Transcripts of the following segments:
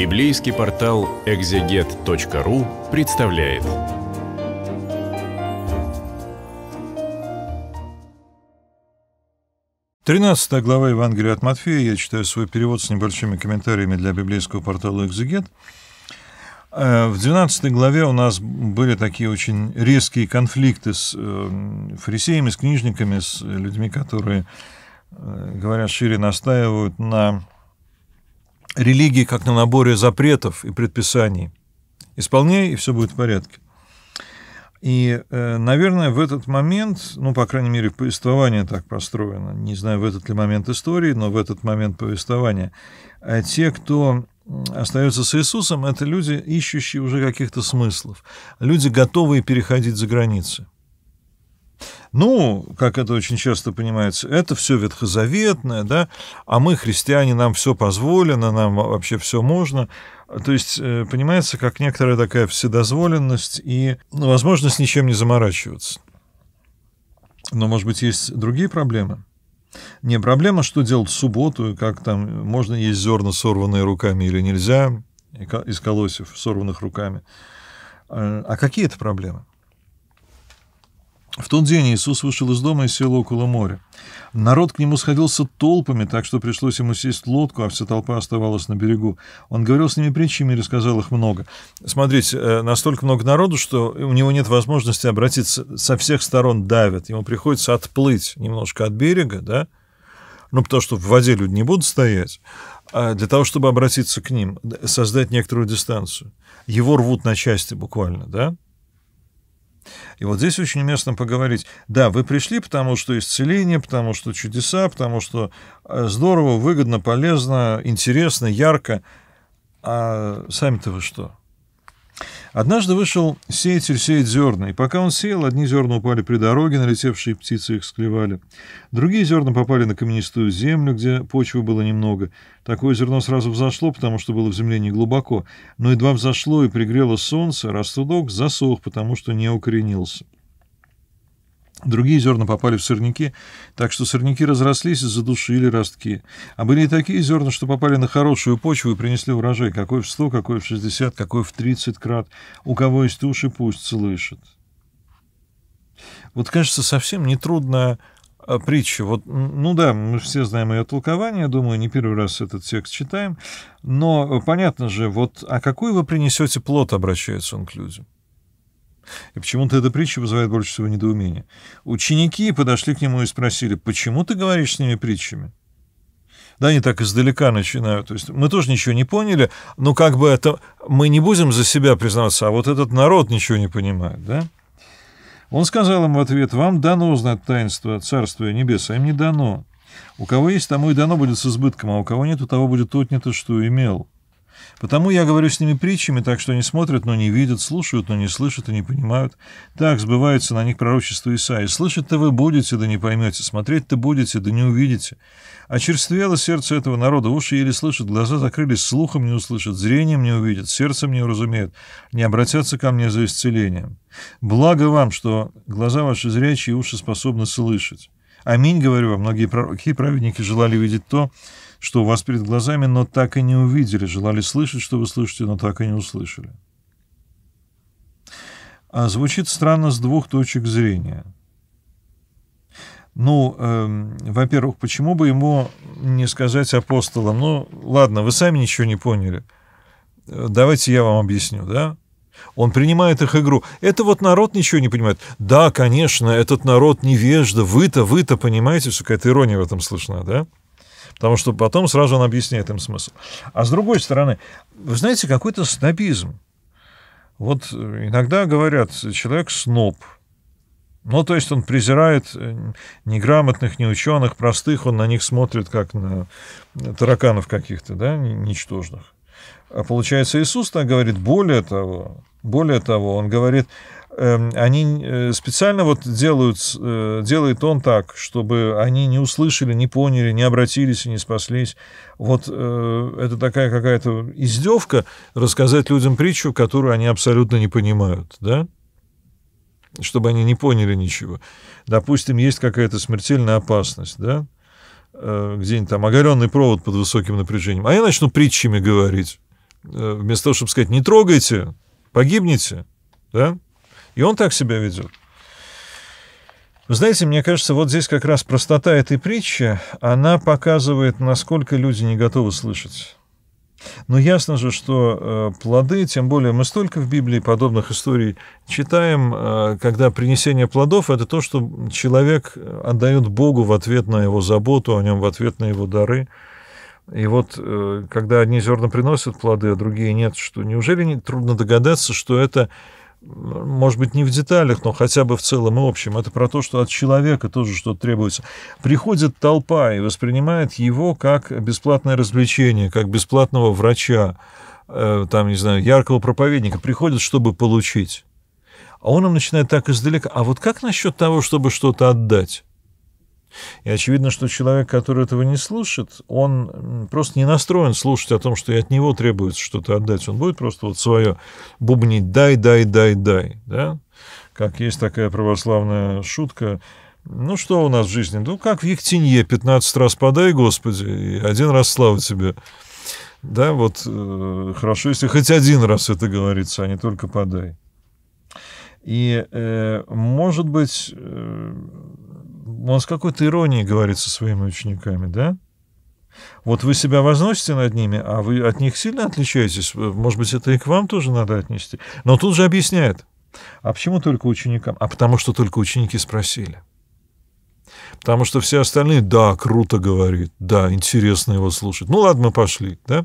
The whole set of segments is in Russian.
Библейский портал экзегет.ру представляет. Тринадцатая глава Евангелия от Матфея. Я читаю свой перевод с небольшими комментариями для библейского портала «Экзегет». Э, в 12 главе у нас были такие очень резкие конфликты с э, фарисеями, с книжниками, с людьми, которые, э, говорят шире, настаивают на религии как на наборе запретов и предписаний. Исполняй, и все будет в порядке. И, э, наверное, в этот момент, ну, по крайней мере, повествование так построено, не знаю, в этот ли момент истории, но в этот момент повествования, а те, кто остается с Иисусом, это люди, ищущие уже каких-то смыслов, люди, готовые переходить за границы. Ну, как это очень часто понимается, это все ветхозаветное, да, а мы, христиане, нам все позволено, нам вообще все можно. То есть, э, понимается, как некоторая такая вседозволенность и ну, возможность ничем не заморачиваться. Но, может быть, есть другие проблемы? Не проблема, что делать в субботу, как там, можно есть зерна, сорванные руками, или нельзя, из колосьев, сорванных руками. А, а какие это проблемы? В тот день Иисус вышел из дома и сел около моря. Народ к нему сходился толпами, так что пришлось ему сесть в лодку, а вся толпа оставалась на берегу. Он говорил с ними притчами и рассказал их много. Смотрите, э, настолько много народу, что у него нет возможности обратиться, со всех сторон давят. Ему приходится отплыть немножко от берега, да, ну, потому что в воде люди не будут стоять, а для того, чтобы обратиться к ним, создать некоторую дистанцию. Его рвут на части буквально, да, и вот здесь очень уместно поговорить. Да, вы пришли, потому что исцеление, потому что чудеса, потому что э, здорово, выгодно, полезно, интересно, ярко. А сами-то вы что? Однажды вышел сеятель сеять зерна, и пока он сеял, одни зерна упали при дороге, налетевшие птицы их склевали. Другие зерна попали на каменистую землю, где почвы было немного. Такое зерно сразу взошло, потому что было в земле не глубоко, но едва взошло и пригрело солнце, растудок засох, потому что не укоренился. Другие зерна попали в сорняки, так что сорняки разрослись и задушили ростки. А были и такие зерна, что попали на хорошую почву и принесли урожай, какой в 100, какой в 60, какой в 30 крат. У кого есть уши, пусть слышит. Вот, кажется, совсем нетрудно а, притча. Вот, ну да, мы все знаем ее толкование, думаю, не первый раз этот текст читаем, но э, понятно же, вот, а какой вы принесете плод, обращается он к людям? И почему-то эта притча вызывает больше всего недоумения. Ученики подошли к нему и спросили, почему ты говоришь с ними притчами? Да, они так издалека начинают. То есть мы тоже ничего не поняли, но как бы это мы не будем за себя признаваться, а вот этот народ ничего не понимает, да? Он сказал им в ответ, вам дано знать таинство Царствия Небес, а им не дано. У кого есть, тому и дано будет с избытком, а у кого нет, у того будет отнято, что имел. Потому я говорю с ними притчами, так что они смотрят, но не видят, слушают, но не слышат и не понимают. Так сбывается на них пророчество Исаии. Слышать-то вы будете, да не поймете, смотреть-то будете, да не увидите. Очерствело сердце этого народа, уши еле слышат, глаза закрылись, слухом не услышат, зрением не увидят, сердцем не уразумеют, не обратятся ко мне за исцелением. Благо вам, что глаза ваши зрячие и уши способны слышать. Аминь, говорю вам, многие пророки и праведники желали видеть то, что у вас перед глазами, но так и не увидели, желали слышать, что вы слышите, но так и не услышали. А звучит странно с двух точек зрения. Ну, э, во-первых, почему бы ему не сказать апостолам, ну, ладно, вы сами ничего не поняли, давайте я вам объясню, да? Он принимает их игру. Это вот народ ничего не понимает. Да, конечно, этот народ невежда, вы-то, вы-то понимаете, что какая-то ирония в этом слышна, да? потому что потом сразу он объясняет им смысл. А с другой стороны, вы знаете, какой-то снобизм. Вот иногда говорят, человек сноб. Ну, то есть он презирает э, неграмотных, неученых, простых, он на них смотрит как на тараканов каких-то, да, ничтожных. А получается, Иисус так говорит, более того, более того, он говорит, Эм, они э, специально вот делают, э, делает он так, чтобы они не услышали, не поняли, не обратились и не спаслись. Вот э, это такая какая-то издевка рассказать людям притчу, которую они абсолютно не понимают, да? Чтобы они не поняли ничего. Допустим, есть какая-то смертельная опасность, да? где-нибудь там оголенный провод под высоким напряжением, а я начну притчами говорить. Вместо того, чтобы сказать, не трогайте, погибнете, да? И он так себя ведет. знаете, мне кажется, вот здесь как раз простота этой притчи, она показывает, насколько люди не готовы слышать. Но ясно же, что э, плоды, тем более мы столько в Библии подобных историй читаем, э, когда принесение плодов – это то, что человек отдает Богу в ответ на его заботу о нем, в ответ на его дары. И вот, э, когда одни зерна приносят плоды, а другие нет, что неужели не, трудно догадаться, что это может быть, не в деталях, но хотя бы в целом и общем. Это про то, что от человека тоже что-то требуется. Приходит толпа и воспринимает его как бесплатное развлечение, как бесплатного врача, э, там, не знаю, яркого проповедника. Приходит, чтобы получить. А он им начинает так издалека. А вот как насчет того, чтобы что-то отдать? И очевидно, что человек, который этого не слушает он просто не настроен слушать о том, что и от него требуется что-то отдать. Он будет просто вот свое бубнить «дай, дай, дай, дай». Да? Как есть такая православная шутка, ну что у нас в жизни? Ну как в Ектенье, 15 раз подай, Господи, и один раз слава тебе. Да, вот э, хорошо, если хоть один раз это говорится, а не только подай. И, э, может быть, э, он с какой-то иронией говорит со своими учениками, да? Вот вы себя возносите над ними, а вы от них сильно отличаетесь. Может быть, это и к вам тоже надо отнести. Но тут же объясняет. А почему только ученикам? А потому что только ученики спросили. Потому что все остальные, да, круто говорит, да, интересно его слушать. Ну ладно, мы пошли, да?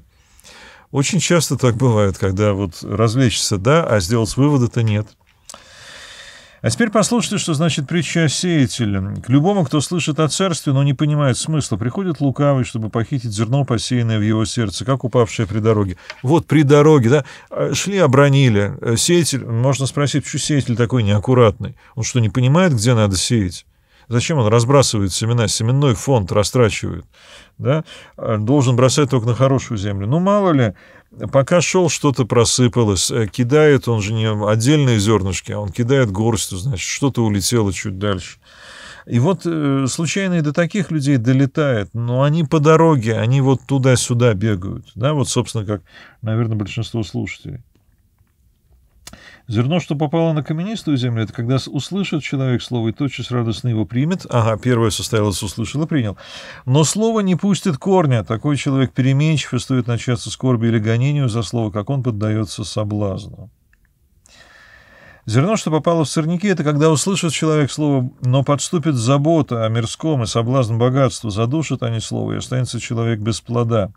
Очень часто так бывает, когда вот развлечься, да, а сделать выводы-то нет. А теперь послушайте, что значит притча о К любому, кто слышит о царстве, но не понимает смысла, приходит лукавый, чтобы похитить зерно, посеянное в его сердце, как упавшее при дороге. Вот при дороге, да, а, шли, обронили. Э, сеятель, можно спросить, почему сеятель такой неаккуратный? Он что, не понимает, где надо сеять? Зачем он разбрасывает семена? Семенной фонд растрачивает. Да? Э, должен бросать только на хорошую землю. Ну, мало ли, Пока шел, что-то просыпалось. Э, кидает, он же не отдельные зернышки, а он кидает горстью, значит, что-то улетело чуть дальше. И вот э, случайно и до таких людей долетает, но они по дороге, они вот туда-сюда бегают. Да, вот, собственно, как, наверное, большинство слушателей. Зерно, что попало на каменистую землю, это когда услышит человек слово и тотчас радостно его примет. Ага, первое состоялось, услышал и принял. Но слово не пустит корня. Такой человек переменчив и стоит начаться скорби или гонению за слово, как он поддается соблазну. Зерно, что попало в сорняки, это когда услышит человек слово, но подступит забота о мирском и соблазн богатства, задушит они слово, и останется человек без плода.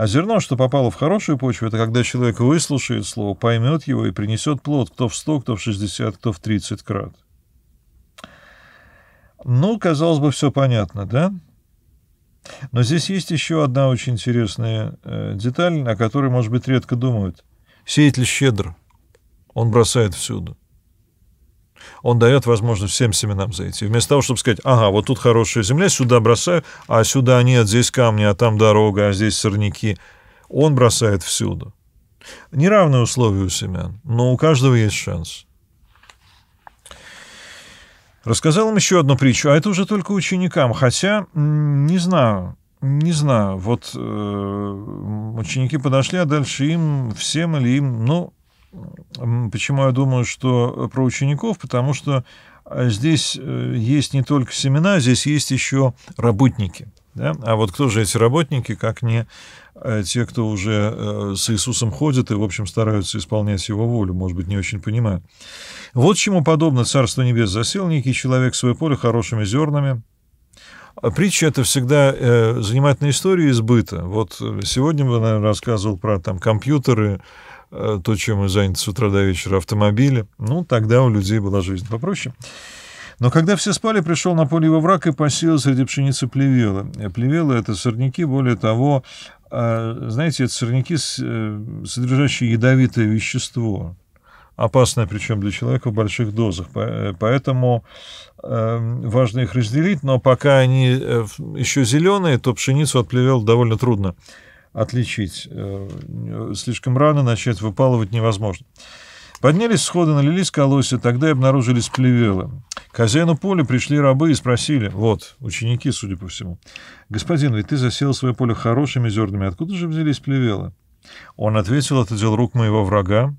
А зерно, что попало в хорошую почву, это когда человек выслушает слово, поймет его и принесет плод, кто в 100, кто в 60, кто в 30 крат. Ну, казалось бы, все понятно, да? Но здесь есть еще одна очень интересная э, деталь, о которой, может быть, редко думают. Сеятель щедр, он бросает всюду. Он дает возможность всем семенам зайти. Вместо того, чтобы сказать, ага, вот тут хорошая земля, сюда бросаю, а сюда нет, здесь камни, а там дорога, а здесь сорняки. Он бросает всюду. Неравные условия у семян, но у каждого есть шанс. Рассказал им еще одну притчу, а это уже только ученикам, хотя, не знаю, не знаю, вот э, ученики подошли, а дальше им, всем или им, ну, Почему я думаю, что э, про учеников? Потому что э, здесь э, есть не только семена, здесь есть еще работники. Да? А вот кто же эти работники, как не те, кто уже с Иисусом ходит и, в общем, стараются исполнять Его волю, может быть, не очень понимают. Вот чему подобно Царство Небес засел некий человек в свое поле хорошими зернами, а Притча – это всегда занимательная история избыта. Вот сегодня бы, наверное, рассказывал про там, компьютеры, Э, то, чем мы заняты с утра до вечера, автомобили. Ну, тогда у людей была жизнь попроще. Но когда все спали, пришел на поле его враг и посеял среди пшеницы плевела. Э, плевела — это сорняки, более того, э, знаете, это сорняки, содержащие ядовитое вещество, опасное причем для человека в больших дозах. Поэтому эм, важно их разделить, но пока они еще зеленые, то пшеницу от плевел довольно трудно отличить. Э, слишком рано начать выпалывать невозможно. Поднялись сходы, налились колосья, тогда и обнаружились плевелы. К хозяину поля пришли рабы и спросили, вот, ученики, судя по всему, «Господин, ведь ты засел свое поле хорошими зернами, откуда же взялись плевелы?» Он ответил, это дел рук моего врага.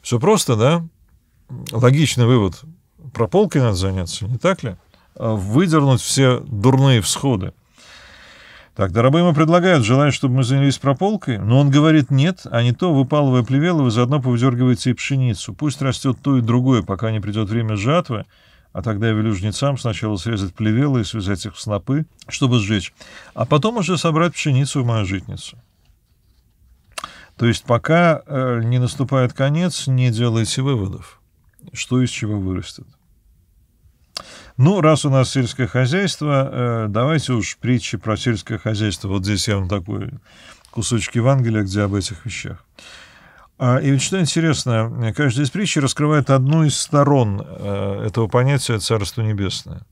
Все просто, да? Логичный вывод. Прополкой надо заняться, не так ли? Выдернуть все дурные всходы. Так рабы ему предлагают, желают, чтобы мы занялись прополкой, но ну, он говорит нет, а не то, выпалывая плевелова, заодно повдергивается и пшеницу. Пусть растет то и другое, пока не придет время жатвы, а тогда я велю жнецам сначала срезать плевелы и связать их в снопы, чтобы сжечь, а потом уже собрать пшеницу в мою житницу. То есть пока э, не наступает конец, не делайте выводов, что из чего вырастет. Ну, раз у нас сельское хозяйство, э, давайте уж притчи про сельское хозяйство. Вот здесь я вам такой кусочек Евангелия, где об этих вещах. А, и ведь что интересно, каждая из притчи раскрывает одну из сторон э, этого понятия «Царство Небесное».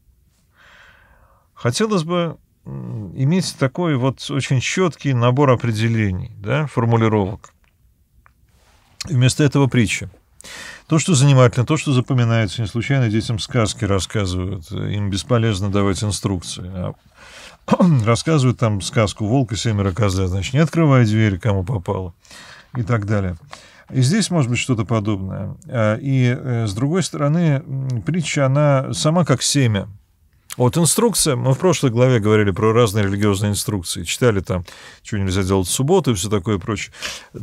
Хотелось бы иметь такой вот очень четкий набор определений, да, формулировок. Вместо этого притча. То, что занимательно, то, что запоминается, не случайно детям сказки рассказывают. Им бесполезно давать инструкции. А рассказывают там сказку «Волк и семеро коза». Значит, не открывая двери кому попало. И так далее. И здесь может быть что-то подобное. А, и, э, с другой стороны, притча, она сама как семя. Вот инструкция, мы в прошлой главе говорили про разные религиозные инструкции, читали там, что нельзя делать в субботу и все такое прочее.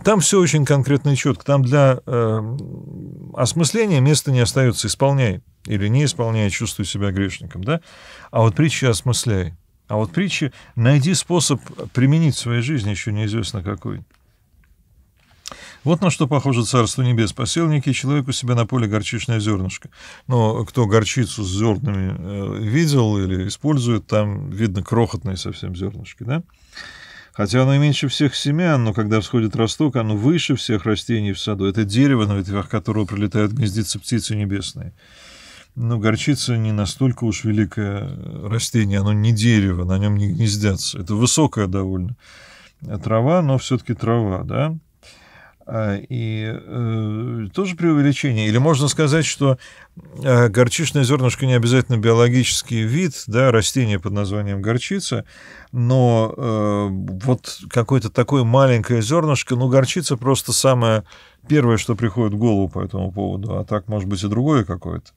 Там все очень конкретно и четко. Там для э, осмысления места не остается. Исполняй или не исполняй, чувствуй себя грешником. Да? А вот притчи осмысляй. А вот притчи найди способ применить в своей жизни еще неизвестно какой. Вот на что похоже Царство Небес. Посел некий человек у себя на поле горчичное зернышко. Но кто горчицу с зернами э, видел или использует, там видно крохотные совсем зернышки, да? Хотя оно меньше всех семян, но когда всходит росток, оно выше всех растений в саду. Это дерево, на ветвях которого прилетают гнездиться птицы небесные. Но горчица не настолько уж великое э, растение, оно не дерево, на нем не гнездятся. Это высокая довольно трава, но все-таки трава, да? А, и э, тоже преувеличение. Или можно сказать, что э, горчичное зернышко не обязательно биологический вид, да, растение под названием горчица, но э, вот какое-то такое маленькое зернышко, ну, горчица просто самое первое, что приходит в голову по этому поводу, а так, может быть, и другое какое-то.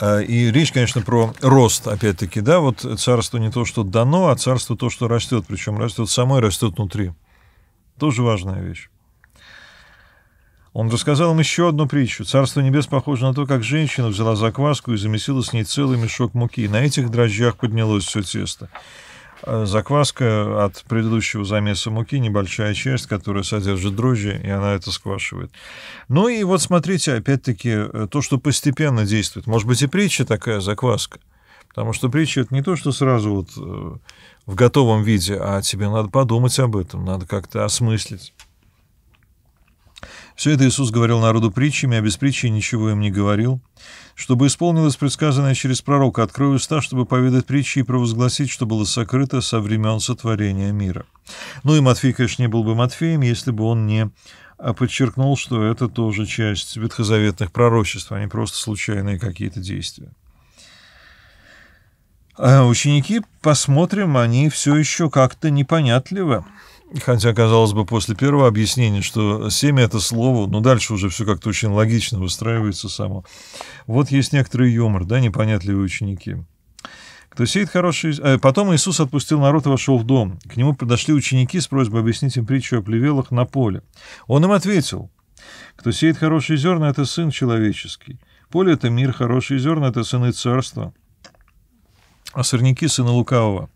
А, и речь, конечно, про рост, опять-таки, да, вот царство не то, что дано, а царство то, что растет, причем растет само растет внутри. Тоже важная вещь. Он рассказал им еще одну притчу. Царство небес похоже на то, как женщина взяла закваску и замесила с ней целый мешок муки. На этих дрожжах поднялось все тесто. А закваска от предыдущего замеса муки, небольшая часть, которая содержит дрожжи, и она это сквашивает. Ну и вот смотрите, опять-таки, э, то, что постепенно действует. Может быть, и притча такая, закваска. Потому что притча — это не то, что сразу вот э, в готовом виде, а тебе надо подумать об этом, надо как-то осмыслить. Все это Иисус говорил народу притчами, а без притчи ничего им не говорил. Чтобы исполнилось предсказанное через пророка, открой уста, чтобы поведать притчи и провозгласить, что было сокрыто со времен сотворения мира. Ну и Матфей, конечно, не был бы Матфеем, если бы он не а, подчеркнул, что это тоже часть ветхозаветных пророчеств, а не просто случайные какие-то действия. А ученики, посмотрим, они все еще как-то непонятливы. Хотя, казалось бы, после первого объяснения, что семя – это слово, но дальше уже все как-то очень логично выстраивается само. Вот есть некоторый юмор, да, непонятливые ученики. Кто сеет хорошие... Э, потом Иисус отпустил народ и вошел в дом. К нему подошли ученики с просьбой объяснить им притчу о плевелах на поле. Он им ответил, кто сеет хорошие зерна – это сын человеческий. Поле – это мир, хорошие зерна – это сыны царства. А сорняки – сына лукавого.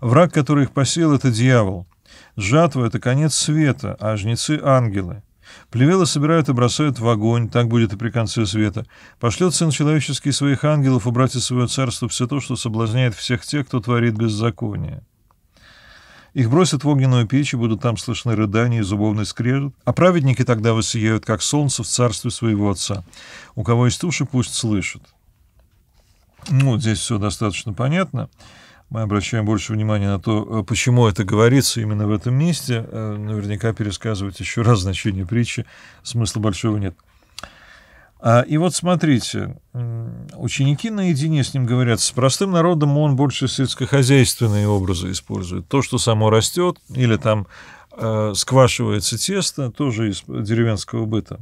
Враг, который их посеял, это дьявол. Жатва — это конец света, а жнецы — ангелы. Плевелы собирают и бросают в огонь, так будет и при конце света. Пошлет Сын Человеческий своих ангелов убрать из своего царства все то, что соблазняет всех тех, кто творит беззаконие. Их бросят в огненную печь, и будут там слышны рыдания и зубовный скрежет, а праведники тогда высияют, как солнце в царстве своего отца. У кого есть уши, пусть слышат. Ну, здесь все достаточно понятно. Понятно мы обращаем больше внимания на то, э, почему это говорится именно в этом месте. Э, наверняка пересказывать еще раз значение притчи смысла большого нет. А, и вот смотрите, ученики наедине с ним говорят, с простым народом он больше сельскохозяйственные образы использует. То, что само растет, или там э, сквашивается тесто, тоже из деревенского быта.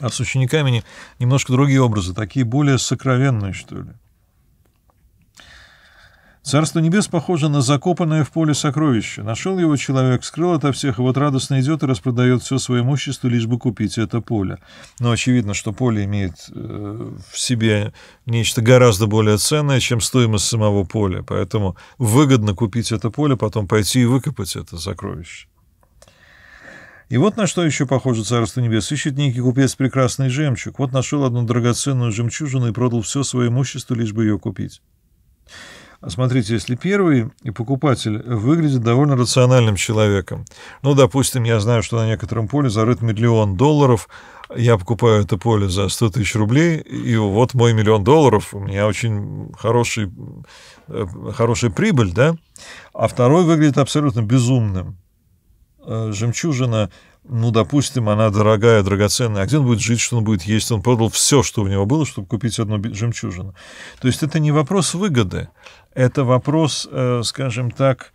А с учениками немножко другие образы, такие более сокровенные, что ли. Царство небес похоже на закопанное в поле сокровище. Нашел его человек, скрыл ото всех, и вот радостно идет и распродает все свое имущество, лишь бы купить это поле. Но очевидно, что поле имеет э, в себе нечто гораздо более ценное, чем стоимость самого поля. Поэтому выгодно купить это поле, потом пойти и выкопать это сокровище. И вот на что еще похоже Царство Небес. Ищет некий купец прекрасный жемчуг. Вот нашел одну драгоценную жемчужину и продал все свое имущество, лишь бы ее купить. Смотрите, если первый и покупатель выглядит довольно рациональным человеком. Ну, допустим, я знаю, что на некотором поле зарыт миллион долларов, я покупаю это поле за 100 тысяч рублей, и вот мой миллион долларов, у меня очень хороший, э, хорошая прибыль, да? А второй выглядит абсолютно безумным. Э, жемчужина ну, допустим, она дорогая, драгоценная, а где он будет жить, что он будет есть, он продал все, что у него было, чтобы купить одну жемчужину. То есть это не вопрос выгоды, это вопрос, э, скажем так,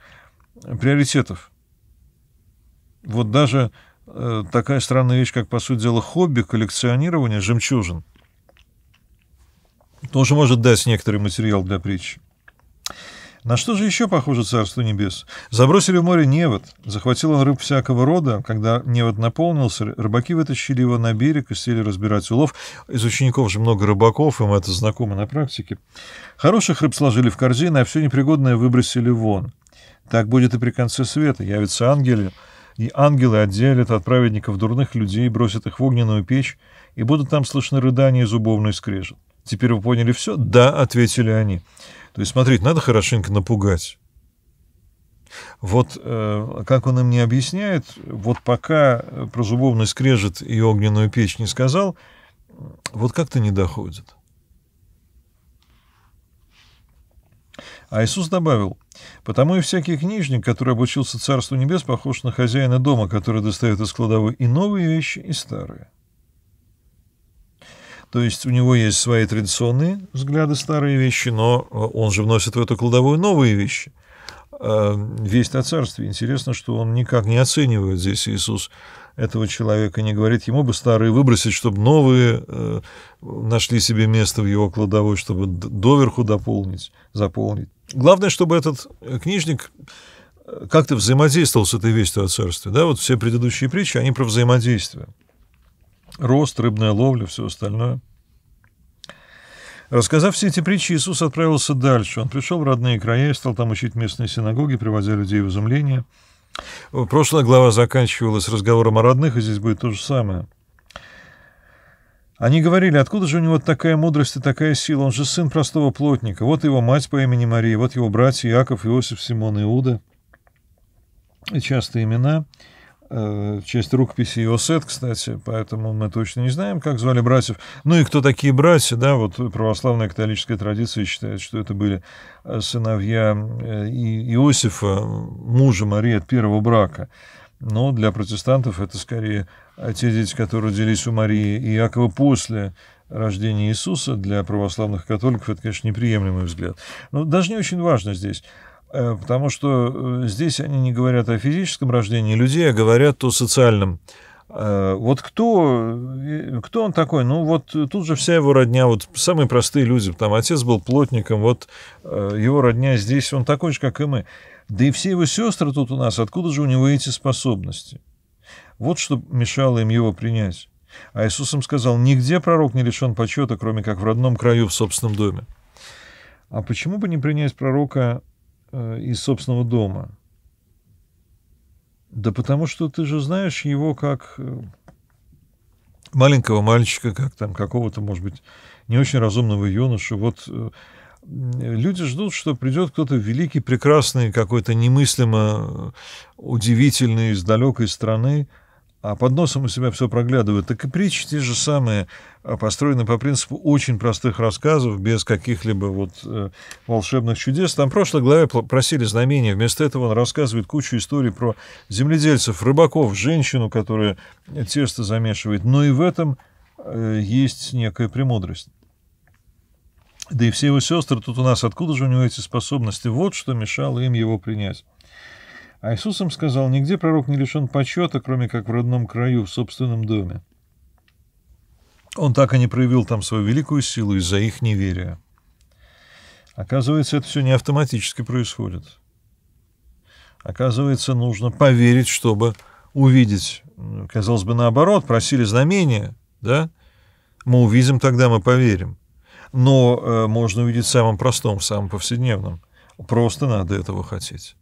приоритетов. Вот даже э, такая странная вещь, как, по сути дела, хобби, коллекционирования жемчужин, тоже может дать некоторый материал для притчи. На что же еще похоже Царство Небес? Забросили в море невод. Захватил он рыб всякого рода. Когда невод наполнился, рыбаки вытащили его на берег и сели разбирать улов. Из учеников же много рыбаков, им это знакомо на практике. Хороших рыб сложили в корзины, а все непригодное выбросили вон. Так будет и при конце света. Явятся ангели, и ангелы отделят от праведников дурных людей, бросят их в огненную печь, и будут там слышны рыдания и зубовный скрежет. Теперь вы поняли все? Да, ответили они. То есть, смотрите, надо хорошенько напугать. Вот э, как он им не объясняет, вот пока э, про зубовный скрежет и огненную печь не сказал, вот как-то не доходит. А Иисус добавил, «Потому и всякий книжник, который обучился Царству Небес, похож на хозяина дома, который достает из кладовой и новые вещи, и старые». То есть у него есть свои традиционные взгляды, старые вещи, но э, он же вносит в эту кладовую новые вещи. Э, весть о царстве. Интересно, что он никак не оценивает здесь Иисус этого человека, не говорит ему бы старые выбросить, чтобы новые э, нашли себе место в его кладовой, чтобы доверху дополнить, заполнить. Главное, чтобы этот книжник как-то взаимодействовал с этой вестью о царстве. Да, вот все предыдущие притчи, они про взаимодействие рост, рыбная ловля, все остальное. Рассказав все эти притчи, Иисус отправился дальше. Он пришел в родные края и стал там учить местные синагоги, приводя людей в изумление. Прошлая глава заканчивалась разговором о родных, и здесь будет то же самое. Они говорили, откуда же у него такая мудрость и такая сила? Он же сын простого плотника. Вот его мать по имени Мария, вот его братья Яков, Иосиф, Симон, Иуда. И часто имена. Э, в честь рукописи Иосет, кстати, поэтому мы точно не знаем, как звали братьев. Ну и кто такие братья, да, вот православная католическая традиция считает, что это были э, сыновья э, Иосифа, мужа Марии от первого брака. Но для протестантов это скорее те дети, которые родились у Марии и Иакова после рождения Иисуса. Для православных католиков это, конечно, неприемлемый взгляд. Но даже не очень важно здесь. Э, потому что э, здесь они не говорят о физическом рождении людей, а говорят о социальном. Э, вот кто, кто он такой? Ну, вот тут же вся его родня, вот самые простые люди, там отец был плотником, вот его родня здесь, он такой же, как и мы. Да и все его сестры тут у нас, откуда же у него эти способности? Вот что мешало им его принять. А Иисус им сказал, нигде пророк не лишен почета, кроме как в родном краю, в собственном доме. А почему бы не принять пророка Э, из собственного дома? Да потому что ты же знаешь его как э, маленького мальчика, как там какого-то, может быть, не очень разумного юношу. Вот э, люди ждут, что придет кто-то великий, прекрасный, какой-то немыслимо удивительный из далекой страны, а под носом у себя все проглядывают, так и притчи те же самые, а, построены по принципу очень простых рассказов, без каких-либо вот э, волшебных чудес. Там в прошлой главе просили знамения, вместо этого он рассказывает кучу историй про земледельцев, рыбаков, женщину, которая тесто замешивает. Но и в этом э, есть некая премудрость. Да и все его сестры тут у нас, откуда же у него эти способности? Вот что мешало им его принять. А Иисус им сказал, нигде пророк не лишен почета, кроме как в родном краю, в собственном доме. Он так и не проявил там свою великую силу из-за их неверия. Оказывается, это все не автоматически происходит. Оказывается, нужно поверить, чтобы увидеть. Казалось бы, наоборот, просили знамения, да? Мы увидим, тогда мы поверим. Но э, можно увидеть в самом простом, в самом повседневном. Просто надо этого хотеть.